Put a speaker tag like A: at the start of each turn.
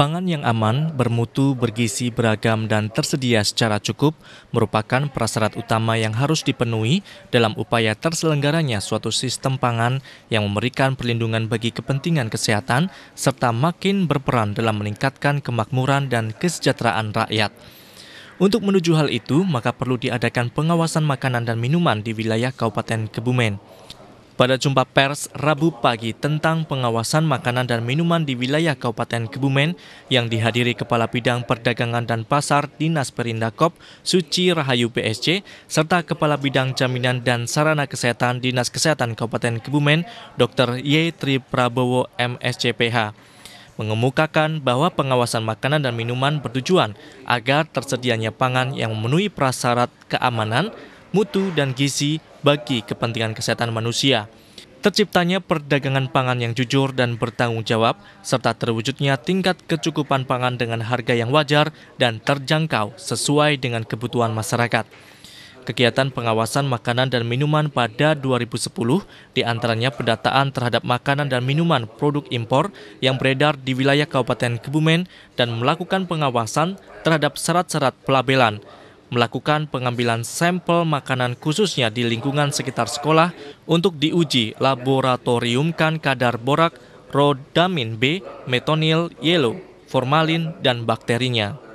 A: Pangan yang aman, bermutu, bergizi, beragam, dan tersedia secara cukup merupakan prasyarat utama yang harus dipenuhi dalam upaya terselenggaranya suatu sistem pangan yang memberikan perlindungan bagi kepentingan kesehatan serta makin berperan dalam meningkatkan kemakmuran dan kesejahteraan rakyat. Untuk menuju hal itu, maka perlu diadakan pengawasan makanan dan minuman di wilayah Kabupaten Kebumen pada jumpa pers Rabu pagi tentang pengawasan makanan dan minuman di wilayah Kabupaten Kebumen yang dihadiri Kepala Bidang Perdagangan dan Pasar Dinas Perindakop Suci Rahayu PSC serta Kepala Bidang Jaminan dan Sarana Kesehatan Dinas Kesehatan Kabupaten Kebumen Dr. Y. Tri Prabowo MSCPH mengemukakan bahwa pengawasan makanan dan minuman bertujuan agar tersedianya pangan yang memenuhi prasyarat keamanan, mutu, dan gizi bagi kepentingan kesehatan manusia. Terciptanya perdagangan pangan yang jujur dan bertanggung jawab, serta terwujudnya tingkat kecukupan pangan dengan harga yang wajar dan terjangkau sesuai dengan kebutuhan masyarakat. Kegiatan pengawasan makanan dan minuman pada 2010 diantaranya pendataan terhadap makanan dan minuman produk impor yang beredar di wilayah Kabupaten Kebumen dan melakukan pengawasan terhadap syarat-syarat pelabelan, melakukan pengambilan sampel makanan khususnya di lingkungan sekitar sekolah untuk diuji laboratoriumkan kadar borak, rodamin B, metonil, yellow, formalin, dan bakterinya.